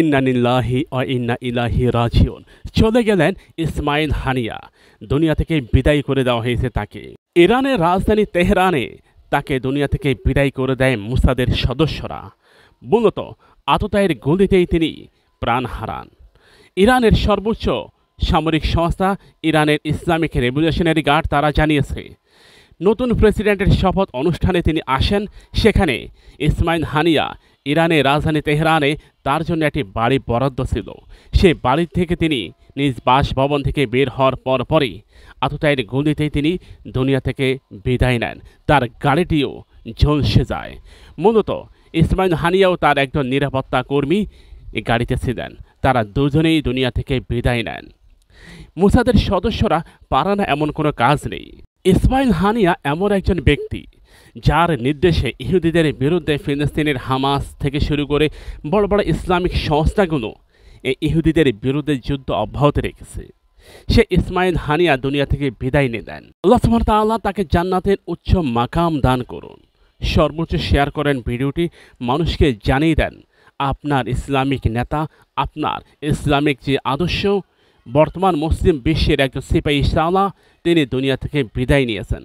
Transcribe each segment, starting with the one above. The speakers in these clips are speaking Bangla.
ইন্নানিল্লাহি অ ইন্না ইলাহি রাজিউন চলে গেলেন ইসমাইল হানিয়া দুনিয়া থেকে বিদায় করে দেওয়া হয়েছে তাকে ইরানের রাজধানী তেহরানে তাকে দুনিয়া থেকে বিদায় করে দেয় মুসাদের সদস্যরা মূলত আততায়ের গলিতেই তিনি প্রাণ হারান ইরানের সর্বোচ্চ সামরিক সংস্থা ইরানের ইসলামিক রেভলিউশনারি গার্ড তারা জানিয়েছে নতুন প্রেসিডেন্টের শপথ অনুষ্ঠানে তিনি আসেন সেখানে ইসমাইল হানিয়া ইরানের রাজধানী তেহরানে তার জন্য একটি বাড়ি বরাদ্দ ছিল সে বাড়ি থেকে তিনি নিজ বাসভবন থেকে বের হওয়ার পর পরই আততায়ের গুলিতেই তিনি দুনিয়া থেকে বিদায় নেন তার গাড়িটিও ঝলসে যায় মূলত ইসমাইল হানিয়াও তার একজন নিরাপত্তা কর্মী গাড়িতে ছিলেন তারা দুজনেই দুনিয়া থেকে বিদায় নেন মুসাদের সদস্যরা পারানা এমন কোনো কাজ নেই ইসমাইল হানিয়া এমন একজন ব্যক্তি যার নির্দেশে ইহুদিদের বিরুদ্ধে ফিলিস্তিনের হামাস থেকে শুরু করে বড় বড় ইসলামিক সংস্থাগুলো এই ইহুদিদের বিরুদ্ধে যুদ্ধ অব্যাহত রেখেছে সে ইসমাইল হানিয়া দুনিয়া থেকে বিদায় নিয়ে দেন আল্লাহ তাল্লাহ তাকে জান্নাতের উচ্চ মাকাম দান করুন সর্বোচ্চ শেয়ার করেন ভিডিওটি মানুষকে জানিয়ে দেন আপনার ইসলামিক নেতা আপনার ইসলামিক যে আদর্শ বর্তমান মুসলিম বিশ্বের একজন সিপাহি সালা তিনি দুনিয়া থেকে বিদায় নিয়েছেন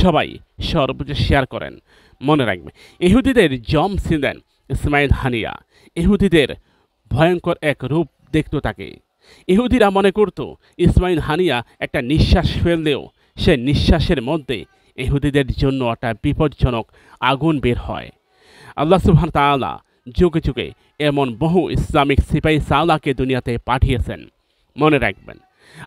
সবাই সর্বোচ্চ শেয়ার করেন মনে রাখবে ইহুদিদের জম সিন্দেন ইসমাইল হানিয়া ইহুদিদের ভয়ঙ্কর এক রূপ দেখত তাকে ইহুদিরা মনে করত ইসমাইল হানিয়া একটা নিঃশ্বাস ফেললেও সে নিঃশ্বাসের মধ্যে ইহুদিদের জন্য একটা বিপজ্জনক আগুন বের হয় আল্লাহ সুহান তাআলা যুগে যুগে এমন বহু ইসলামিক সিপাহী সাওলাকে দুনিয়াতে পাঠিয়েছেন মনে রাখবেন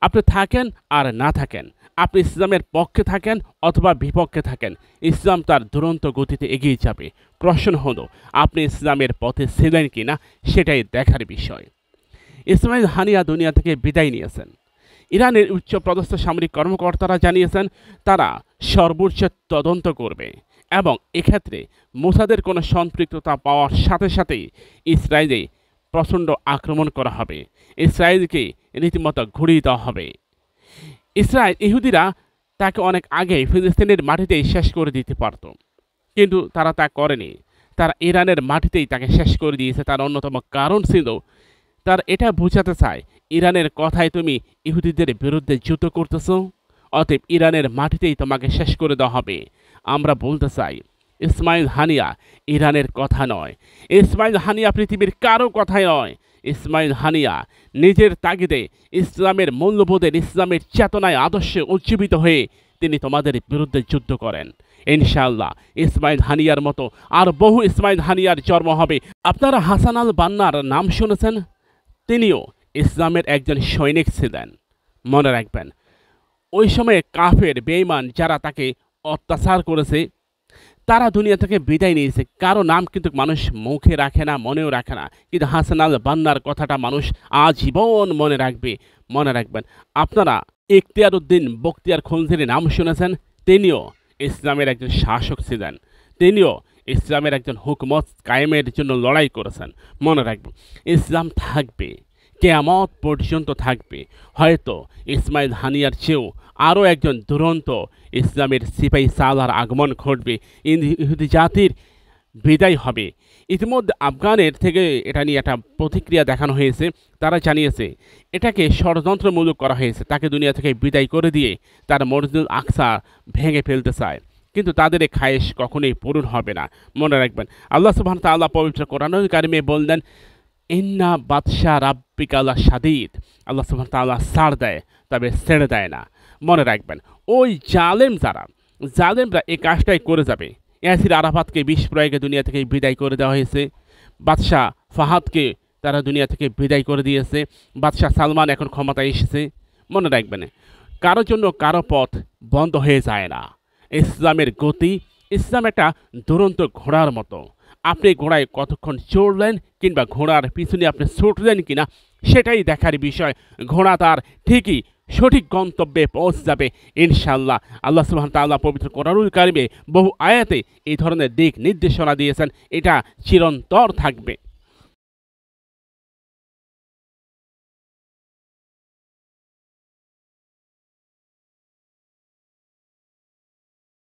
আপনি থাকেন আর না থাকেন আপনি ইসলামের পক্ষে থাকেন অথবা বিপক্ষে থাকেন ইসলাম তার দুরন্ত গতিতে এগিয়ে যাবে প্রশ্ন হলো আপনি ইসলামের পথে ছিলেন কি না সেটাই দেখার বিষয় ইসমাইল হানিয়া দুনিয়া থেকে বিদায় নিয়েছেন ইরানের উচ্চপদস্থ সামরিক কর্মকর্তারা জানিয়েছেন তারা সর্বোচ্চ তদন্ত করবে এবং এক্ষেত্রে মোসাদের কোনো সম্পৃক্ততা পাওয়ার সাথে সাথেই ইসরায়েলে প্রচণ্ড আক্রমণ করা হবে ইসরায়েলকে রীতিমতো ঘুরিয়ে দেওয়া হবে ইসরায়েল ইহুদিরা তাকে অনেক আগে ফিলিস্তিনের মাটিতেই শেষ করে দিতে পারত কিন্তু তারা তা করেনি তারা ইরানের মাটিতেই তাকে শেষ করে দিয়েছে তার অন্যতম কারণ ছিল তার এটা বোঝাতে চায় ইরানের কথায় তুমি ইহুদিদের বিরুদ্ধে যুদ্ধ করতেছ অতএব ইরানের মাটিতেই তোমাকে শেষ করে দেওয়া হবে আমরা বলতে চাই ইসমাইল হানিয়া ইরানের কথা নয় ইসমাইল হানিয়া পৃথিবীর কারো কথাই নয় ইসমাইল হানিয়া নিজের তাগিদে ইসলামের মূল্যবোধের ইসলামের চেতনায় আদর্শে উজ্জীবিত হয়ে তিনি তোমাদের বিরুদ্ধে যুদ্ধ করেন ইনশাআল্লাহ ইসমাইল হানিয়ার মতো আর বহু ইসমাইল হানিয়ার জন্ম হবে আপনারা হাসান আল বান্নার নাম শুনেছেন তিনিও ইসলামের একজন সৈনিক ছিলেন মনে রাখবেন ওই সময়ে কাফের বেইমান যারা তাকে অত্যাচার করেছে তারা দুনিয়া থেকে বিদায় নিয়েছে কারো নাম কিন্তু মানুষ মুখে রাখে না মনেও রাখে না কিন্তু হাসান আল বান্নার কথাটা মানুষ আজীবন মনে রাখবে মনে রাখবেন আপনারা ইখতিয়ার উদ্দিন বক্তিয়ার খঞ্জেরি নাম শুনেছেন তিনিও ইসলামের একজন শাসক ছিলেন তিনিও ইসলামের একজন হুকুমত কায়েমের জন্য লড়াই করেছেন মনে রাখবেন ইসলাম থাকবে কেয়ামত পর্যন্ত থাকবে হয়তো ইসমাইল হানিয়ার চেয়েও আরও একজন দুরন্ত ইসলামের সিপাহী সালার আগমন ঘটবে ইহুদি জাতির বিদায় হবে ইতিমধ্যে আফগানের থেকে এটা নিয়ে একটা প্রতিক্রিয়া দেখানো হয়েছে তারা জানিয়েছে এটাকে ষড়যন্ত্রমূলক করা হয়েছে তাকে দুনিয়া থেকে বিদায় করে দিয়ে তার মরজুল আকসা ভেঙে ফেলতে চায় কিন্তু তাদের এই খায়েশ কখনোই পূরণ হবে না মনে রাখবেন আল্লাহ সুবাহ তাল্লাহ পবিত্র করানোর কারিমে বললেন ইন্না বাদশাহ আল্লাহ সাদিদ আল্লাহ সুহান তাল্লাহ সার দেয় তবে ছেড়ে দেয় না মনে রাখবেন ওই জালেম যারা জালেমরা এই কাজটাই করে যাবে ইয়াসির আরাফাতকে বিষ প্রয়োগে দুনিয়া থেকে বিদায় করে দেওয়া হয়েছে বাদশাহ ফাহাদকে তারা দুনিয়া থেকে বিদায় করে দিয়েছে বাদশাহ সালমান এখন ক্ষমতায় এসেছে মনে রাখবেন কারো জন্য কারো পথ বন্ধ হয়ে যায় না ইসলামের গতি ইসলাম একটা দুরন্ত ঘোড়ার মতো আপনি ঘোড়ায় কতক্ষণ চড়লেন কিংবা ঘোড়ার পিছনে আপনি ছুটলেন কিনা সেটাই দেখার বিষয় ঘোড়া তার ঠিকই সঠিক গন্তব্যে পৌঁছ যাবে ইনশাল্লাহ আল্লাহ সুহান তাল্লাহ পবিত্র করারুল কারিমে বহু আয়াতে এই ধরনের দিক নির্দেশনা দিয়েছেন এটা চিরন্তর থাকবে